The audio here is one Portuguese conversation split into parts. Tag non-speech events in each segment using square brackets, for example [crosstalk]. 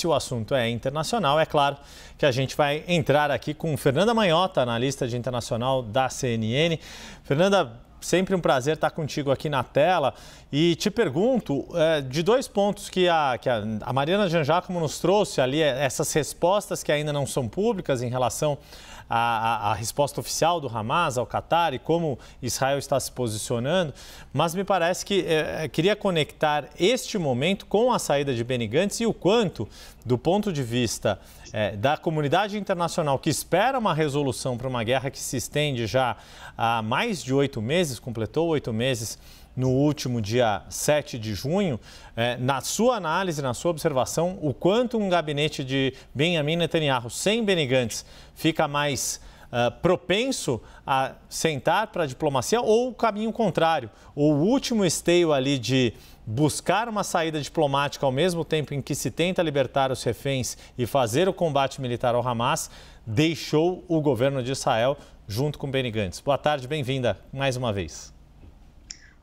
se o assunto é internacional, é claro que a gente vai entrar aqui com Fernanda Manhota, analista de internacional da CNN. Fernanda, sempre um prazer estar contigo aqui na tela. E te pergunto, é, de dois pontos que a, que a, a Mariana Janjacomo nos trouxe ali, é, essas respostas que ainda não são públicas em relação à, à, à resposta oficial do Hamas ao Qatar e como Israel está se posicionando, mas me parece que é, é, queria conectar este momento com a saída de Benny Gantz e o quanto, do ponto de vista é, da comunidade internacional que espera uma resolução para uma guerra que se estende já há mais de oito meses, completou oito meses no último dia 7 de junho. É, na sua análise, na sua observação, o quanto um gabinete de Benjamin Netanyahu sem Benny Gantz fica mais ah, propenso a sentar para a diplomacia ou o caminho contrário, o último esteio ali de buscar uma saída diplomática ao mesmo tempo em que se tenta libertar os reféns e fazer o combate militar ao Hamas, deixou o governo de Israel junto com Benny Gantz. Boa tarde, bem-vinda mais uma vez.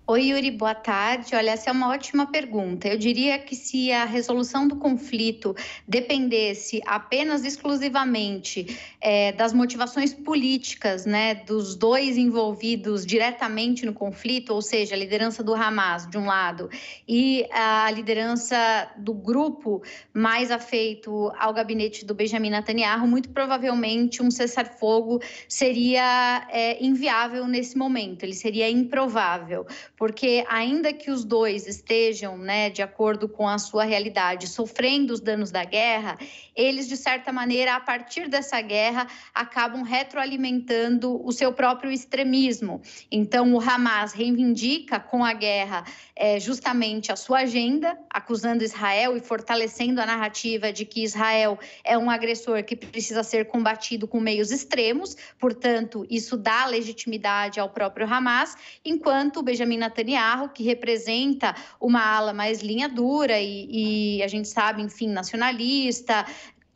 Oi, Yuri, boa tarde. Olha, essa é uma ótima pergunta. Eu diria que se a resolução do conflito dependesse apenas exclusivamente é, das motivações políticas né, dos dois envolvidos diretamente no conflito, ou seja, a liderança do Hamas, de um lado, e a liderança do grupo mais afeito ao gabinete do Benjamin Netanyahu, muito provavelmente um cessar-fogo seria é, inviável nesse momento, ele seria improvável porque ainda que os dois estejam, né, de acordo com a sua realidade, sofrendo os danos da guerra, eles de certa maneira, a partir dessa guerra, acabam retroalimentando o seu próprio extremismo. Então, o Hamas reivindica com a guerra é, justamente a sua agenda, acusando Israel e fortalecendo a narrativa de que Israel é um agressor que precisa ser combatido com meios extremos. Portanto, isso dá legitimidade ao próprio Hamas, enquanto Benjamin Netanyahu, que representa uma ala mais linha dura e, e a gente sabe, enfim, nacionalista,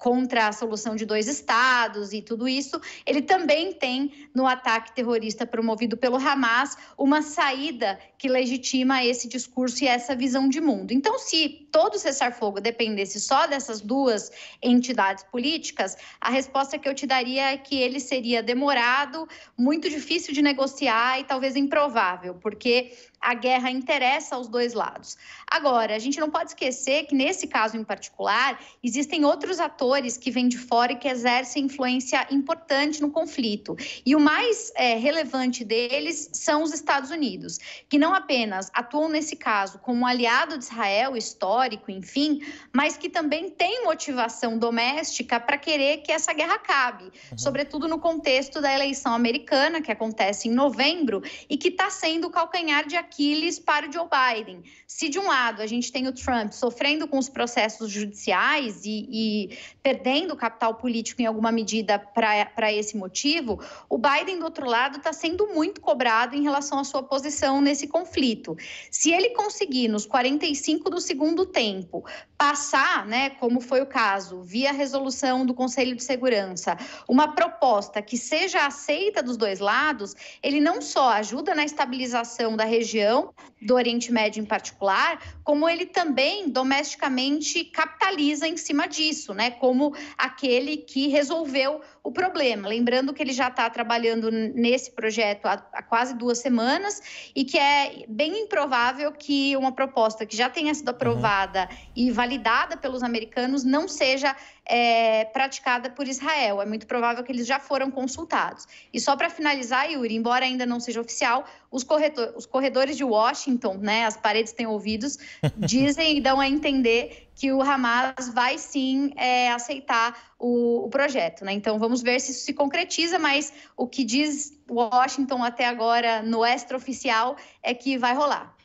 contra a solução de dois estados e tudo isso, ele também tem no ataque terrorista promovido pelo Hamas uma saída que legitima esse discurso e essa visão de mundo. Então, se todo cessar-fogo dependesse só dessas duas entidades políticas, a resposta que eu te daria é que ele seria demorado, muito difícil de negociar e talvez improvável, porque a guerra interessa aos dois lados. Agora, a gente não pode esquecer que nesse caso em particular, existem outros atores que vêm de fora e que exercem influência importante no conflito. E o mais é, relevante deles são os Estados Unidos, que não apenas atuam nesse caso como um aliado de Israel histórico, enfim, mas que também tem motivação doméstica para querer que essa guerra acabe, uhum. sobretudo no contexto da eleição americana que acontece em novembro e que está sendo o calcanhar de Aquiles para o Joe Biden. Se de um lado a gente tem o Trump sofrendo com os processos judiciais e, e perdendo capital político em alguma medida para esse motivo, o Biden, do outro lado, está sendo muito cobrado em relação à sua posição nesse conflito. Se ele conseguir, nos 45 do segundo tempo, passar, né, como foi o caso, via resolução do Conselho de Segurança, uma proposta que seja aceita dos dois lados, ele não só ajuda na estabilização da região região, do Oriente Médio em particular, como ele também domesticamente capitaliza em cima disso, né? Como aquele que resolveu o problema. Lembrando que ele já está trabalhando nesse projeto há, há, quase duas semanas e que é bem improvável que uma proposta que já tenha sido uhum. aprovada uhum. e validada pelos americanos não seja é, praticada por Israel. É muito provável que eles já foram consultados. E só para finalizar, Yuri, embora ainda não seja oficial, os, corretor, os corredores moradores de Washington, né, as paredes têm ouvidos, [laughs] dizem e dão a entender que o Hamas vai sim é, aceitar o, o, projeto. Né? Então vamos ver se isso se concretiza, mas o que diz Washington até agora no extraoficial é que vai rolar.